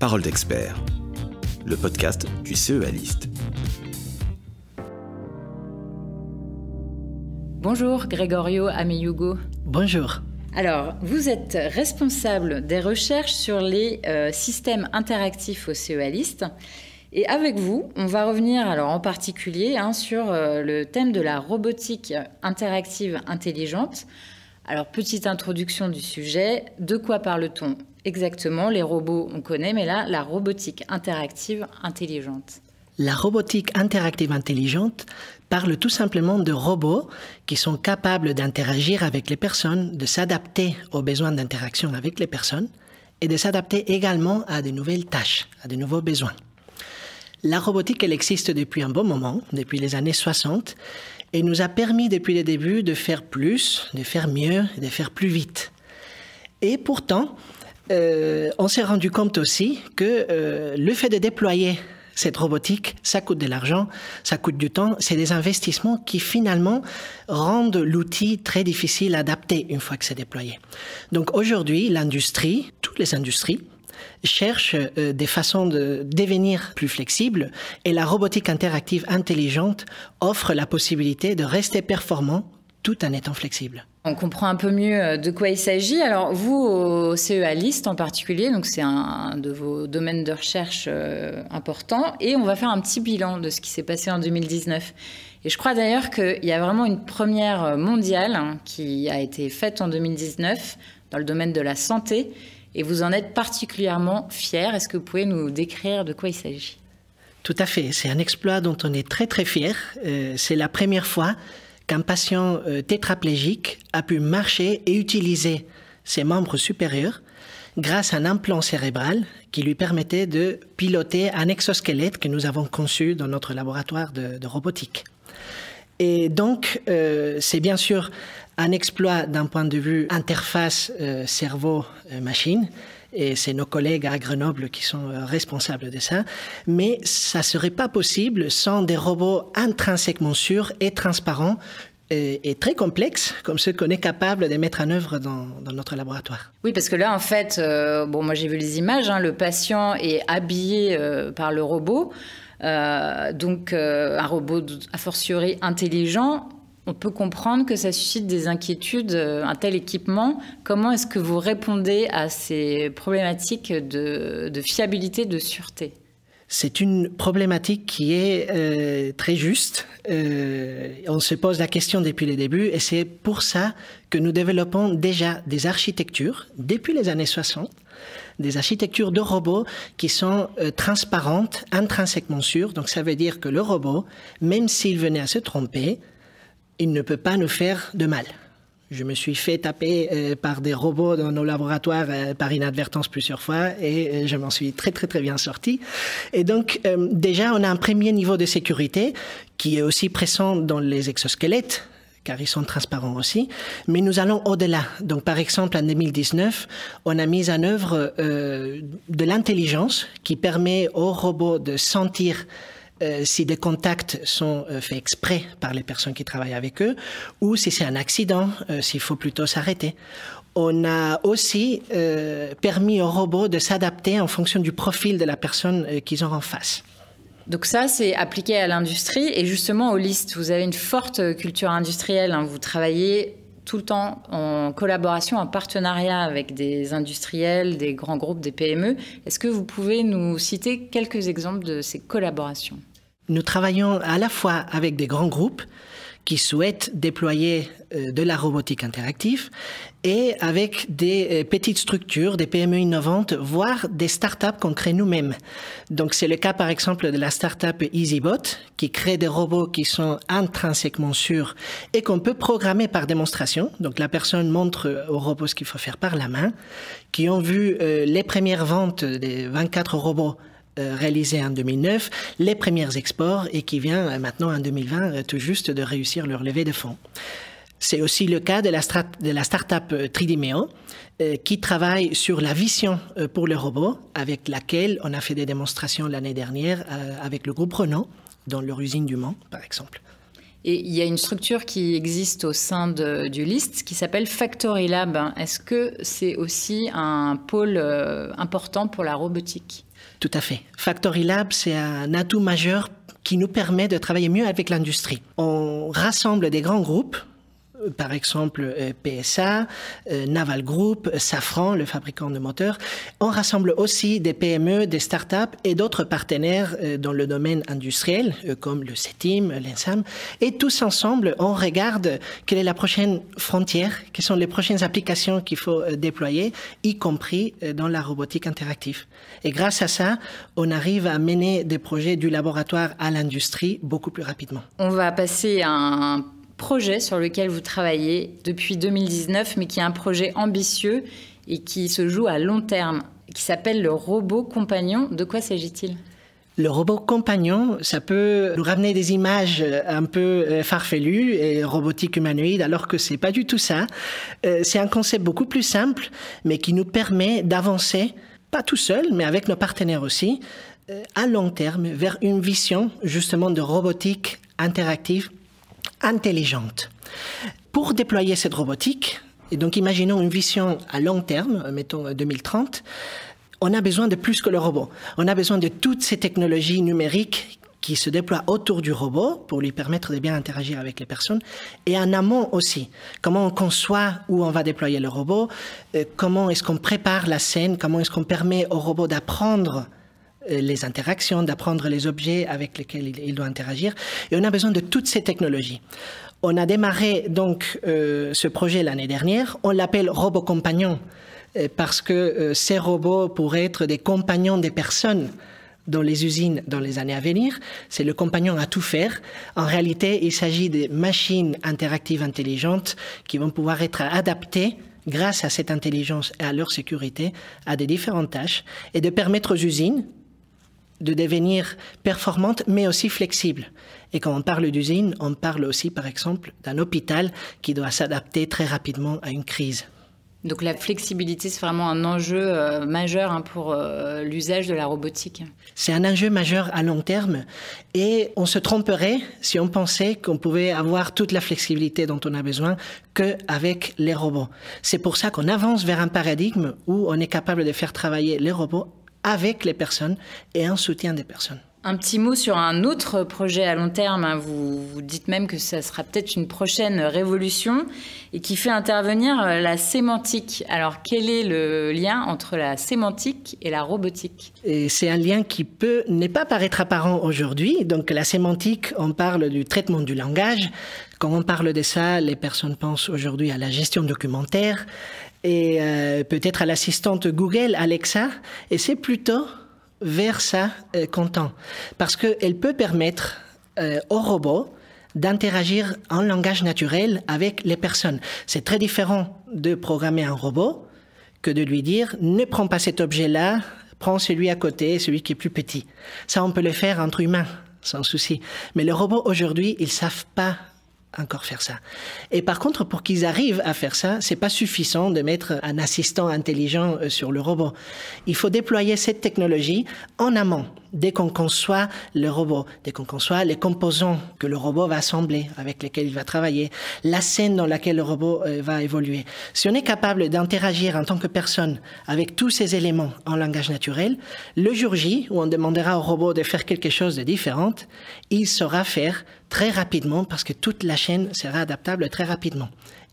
Parole d'expert, le podcast du CEAList. Bonjour Gregorio Ameyugo. Bonjour. Alors, vous êtes responsable des recherches sur les euh, systèmes interactifs au CEAList, Et avec vous, on va revenir alors en particulier hein, sur euh, le thème de la robotique interactive intelligente. Alors, petite introduction du sujet, de quoi parle-t-on Exactement, les robots, on connaît, mais là, la robotique interactive intelligente. La robotique interactive intelligente parle tout simplement de robots qui sont capables d'interagir avec les personnes, de s'adapter aux besoins d'interaction avec les personnes et de s'adapter également à de nouvelles tâches, à de nouveaux besoins. La robotique, elle existe depuis un bon moment, depuis les années 60, et nous a permis depuis les débuts de faire plus, de faire mieux, de faire plus vite. Et pourtant, euh, on s'est rendu compte aussi que euh, le fait de déployer cette robotique, ça coûte de l'argent, ça coûte du temps, c'est des investissements qui finalement rendent l'outil très difficile à adapter une fois que c'est déployé. Donc aujourd'hui, l'industrie, toutes les industries, cherchent euh, des façons de devenir plus flexibles et la robotique interactive intelligente offre la possibilité de rester performant tout en étant flexible. On comprend un peu mieux euh, de quoi il s'agit. Alors vous, au CEA liste en particulier, donc c'est un de vos domaines de recherche euh, importants, et on va faire un petit bilan de ce qui s'est passé en 2019. Et je crois d'ailleurs qu'il y a vraiment une première mondiale hein, qui a été faite en 2019 dans le domaine de la santé, et vous en êtes particulièrement fier. Est-ce que vous pouvez nous décrire de quoi il s'agit Tout à fait. C'est un exploit dont on est très très fier. Euh, c'est la première fois qu'un patient euh, tétraplégique a pu marcher et utiliser ses membres supérieurs grâce à un implant cérébral qui lui permettait de piloter un exosquelette que nous avons conçu dans notre laboratoire de, robotique. Et donc, euh, c'est bien sûr un exploit d'un point de vue interface euh, cerveau-machine, et c'est nos collègues à Grenoble qui sont euh, responsables de ça. Mais ça serait pas possible sans des robots intrinsèquement sûrs et transparents euh, et très complexes, comme ce qu'on est capable de mettre en œuvre dans, notre laboratoire. Oui, parce que là, en fait, euh, bon, moi j'ai vu les images, hein. le patient est habillé par le robot, donc un robot a fortiori intelligent on peut comprendre que ça suscite des inquiétudes, euh, un tel équipement. Comment est-ce que vous répondez à ces problématiques de, fiabilité, de sûreté c'est une problématique qui est euh, très juste. Euh, on se pose la question depuis le début et c'est pour ça que nous développons déjà des architectures depuis les années 60, des architectures de robots qui sont transparentes, intrinsèquement sûres. Donc ça veut dire que le robot, même s'il venait à se tromper, il ne peut pas nous faire de mal. Je me suis fait taper euh, par des robots dans nos laboratoires euh, par inadvertance plusieurs fois et euh, je m'en suis très très très bien sorti. Et donc déjà on a un premier niveau de sécurité qui est aussi présent dans les exosquelettes car ils sont transparents aussi, mais nous allons au-delà. Donc par exemple en 2019, on a mis en œuvre de l'intelligence qui permet aux robots de sentir euh, si des contacts sont euh, faits exprès par les personnes qui travaillent avec eux, ou si c'est un accident, euh, s'il faut plutôt s'arrêter. On a aussi permis aux robots de s'adapter en fonction du profil de la personne qu'ils ont en face. Donc ça, c'est appliqué à l'industrie et justement aux listes. Vous avez une forte culture industrielle. Hein. Vous travaillez tout le temps en collaboration, en partenariat avec des industriels, des grands groupes, des PME. Est-ce que vous pouvez nous citer quelques exemples de ces collaborations Nous travaillons à la fois avec des grands groupes, qui souhaitent déployer euh, de la robotique interactive et avec des euh, petites structures, des PME innovantes, voire des startups qu'on crée nous-mêmes. Donc c'est le cas par exemple de la startup EasyBot qui crée des robots qui sont intrinsèquement sûrs et qu'on peut programmer par démonstration. Donc la personne montre au robot ce qu'il faut faire par la main, qui ont vu euh, les premières ventes des 24 robots euh, réalisé en 2009, les premiers exports et qui vient euh, maintenant en 2020 euh, tout juste de réussir leur levée de fonds. C'est aussi le cas de la, de la start-up Tridimeo, qui travaille sur la vision pour le robot, avec laquelle on a fait des démonstrations l'année dernière avec le groupe Renault, dans leur usine du Mans, par exemple. Et il y a une structure qui existe au sein du LIST qui s'appelle Factory Lab. Est-ce que c'est aussi un pôle important pour la robotique tout à fait. Factory Lab, c'est un atout majeur qui nous permet de travailler mieux avec l'industrie. On rassemble des grands groupes euh, par exemple euh, PSA, euh, Naval Group, Safran, le fabricant de moteurs. On rassemble aussi des PME, des startups et d'autres partenaires dans le domaine industriel, comme le CETIM, l'ENSAM. Et tous ensemble, on regarde quelle est la prochaine frontière, quelles sont les prochaines applications qu'il faut déployer, y compris dans la robotique interactive. Et grâce à ça, on arrive à mener des projets du laboratoire à l'industrie beaucoup plus rapidement. On va passer à un projet sur lequel vous travaillez depuis 2019, mais qui est un projet ambitieux et qui se joue à long terme, qui s'appelle le robot compagnon. De quoi s'agit-il le robot compagnon, ça peut nous ramener des images un peu euh, farfelues et robotique humanoïdes, alors que c'est pas du tout ça. Euh, c'est un concept beaucoup plus simple, mais qui nous permet d'avancer, pas tout seul, mais avec nos partenaires aussi, euh, à long terme, vers une vision justement de robotique interactive intelligente. Pour déployer cette robotique, et donc imaginons une vision à long terme, mettons 2030, euh, on a besoin de plus que le robot. On a besoin de toutes ces technologies numériques qui se déploient autour du robot pour lui permettre de bien interagir avec les personnes, et en amont aussi, comment on conçoit où on va déployer le robot, euh, comment est-ce qu'on prépare la scène, comment est-ce qu'on permet au robot d'apprendre euh, les interactions, d'apprendre les objets avec lesquels il, doit interagir. Et on a besoin de toutes ces technologies. On a démarré donc euh, ce projet l'année dernière. On l'appelle Robot Compagnon euh, parce que ces robots pourraient être des compagnons des personnes dans les usines dans les années à venir. C'est le compagnon à tout faire. En réalité, il s'agit des machines interactives intelligentes qui vont pouvoir être adaptées grâce à cette intelligence et à leur sécurité à des différentes tâches et de permettre aux usines de devenir performante, mais aussi flexible. Et quand on parle d'usine, on parle aussi, par exemple, d'un hôpital qui doit s'adapter très rapidement à une crise. Donc la flexibilité, c'est vraiment un enjeu euh, majeur hein, pour euh, l'usage de la robotique. C'est un enjeu majeur à long terme et on se tromperait si on pensait qu'on pouvait avoir toute la flexibilité dont on a besoin qu'avec les robots. C'est pour ça qu'on avance vers un paradigme où on est capable de faire travailler les robots avec les personnes et un soutien des personnes. Un petit mot sur un autre projet à long terme. Hein. Vous, dites même que ça sera peut-être une prochaine révolution et qui fait intervenir euh, la sémantique. Alors, quel est le lien entre la sémantique et la robotique C'est un lien qui peut n'est pas paraître apparent aujourd'hui. Donc, la sémantique, on parle du traitement du langage. Quand on parle de ça, les personnes pensent aujourd'hui à la gestion documentaire et euh, peut-être à l'assistante Google, Alexa. Et c'est plutôt vers ça, euh, content. Parce qu'elle peut permettre euh, au robot d'interagir en langage naturel avec les personnes. C'est très différent de programmer un robot que de lui dire ne prends pas cet objet-là, prends celui à côté, celui qui est plus petit. Ça, on peut le faire entre humains, sans souci. Mais les robots aujourd'hui, ils savent pas encore faire ça. Et par contre, pour qu'ils arrivent à faire ça, c'est pas suffisant de mettre un assistant intelligent euh, sur le robot. Il faut déployer cette technologie en amont. Dès qu'on conçoit le robot, dès qu'on conçoit les composants que le robot va assembler, avec lesquels il va travailler, la scène dans laquelle le robot euh, va évoluer. Si on est capable d'interagir en tant que personne avec tous ces éléments en langage naturel, le jour J, où on demandera au robot de faire quelque chose de différent, il saura faire très rapidement parce que toute la chaîne sera adaptable très rapidement.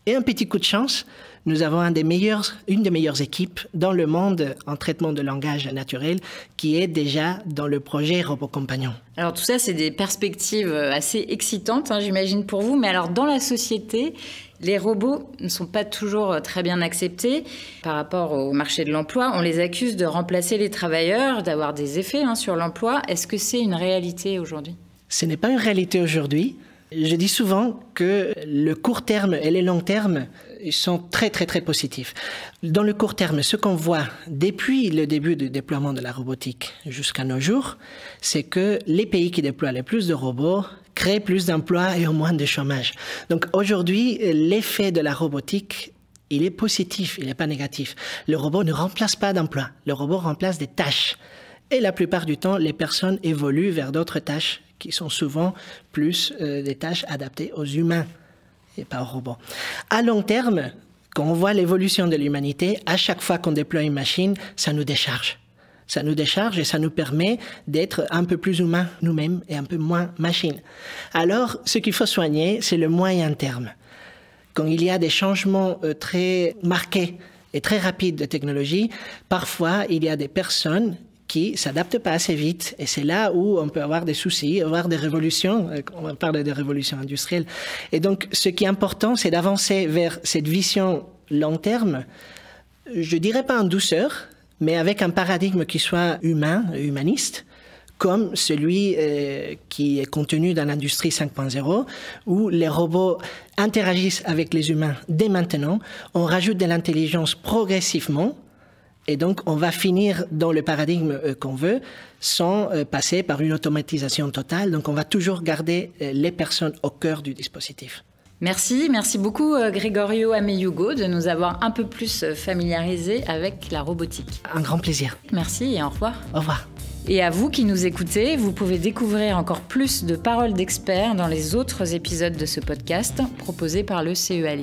Et un petit coup de chance, nous avons une des meilleures équipes dans le monde en traitement de langage naturel qui est déjà dans le projet Compagnon. Alors tout ça, c'est des perspectives euh, assez excitantes, hein, j'imagine, pour vous. Mais alors dans la société, les robots ne sont pas toujours euh, très bien acceptés par rapport au marché de l'emploi. On les accuse de remplacer les travailleurs, d'avoir des effets hein, sur l'emploi. Est-ce que c'est une réalité aujourd'hui ce n'est pas une réalité aujourd'hui. Je dis souvent que le court terme et les long terme sont très très très positifs. Dans le court terme, ce qu'on voit depuis le début du déploiement de la robotique jusqu'à nos jours, c'est que les pays qui déploient le plus de robots créent plus d'emplois et ont moins de chômage. Donc aujourd'hui, l'effet de la robotique il est positif, il n'est pas négatif. Le robot ne remplace pas d'emplois, le robot remplace des tâches. Et la plupart du temps, les personnes évoluent vers d'autres tâches qui sont souvent plus euh, des tâches adaptées aux humains et pas aux robots. À long terme, quand on voit l'évolution de l'humanité, à chaque fois qu'on déploie une machine, ça nous décharge. Ça nous décharge et ça nous permet d'être un peu plus humains nous-mêmes et un peu moins machine. Alors, ce qu'il faut soigner, c'est le moyen terme. Quand il y a des changements euh, très marqués et très rapides de technologie, parfois il y a des personnes qui s'adaptent pas assez vite. Et c'est là où on peut avoir des soucis, avoir des révolutions. Euh, on parle des révolutions industrielles, Et donc, ce qui est important, c'est d'avancer vers cette vision long terme, je dirais pas en douceur, mais avec un paradigme qui soit humain, humaniste, comme celui euh, qui est contenu dans l'industrie 5.0, où les robots interagissent avec les humains dès maintenant, on rajoute de l'intelligence progressivement, et donc, on va finir dans le paradigme euh, qu'on veut sans euh, passer par une automatisation totale. Donc, on va toujours garder euh, les personnes au cœur du dispositif. Merci, merci beaucoup Gregorio Ameyugo de nous avoir un peu plus familiarisé avec la robotique. Un grand plaisir. Merci et au revoir. Au revoir. Et à vous qui nous écoutez, vous pouvez découvrir encore plus de paroles d'experts dans les autres épisodes de ce podcast proposé par le CEA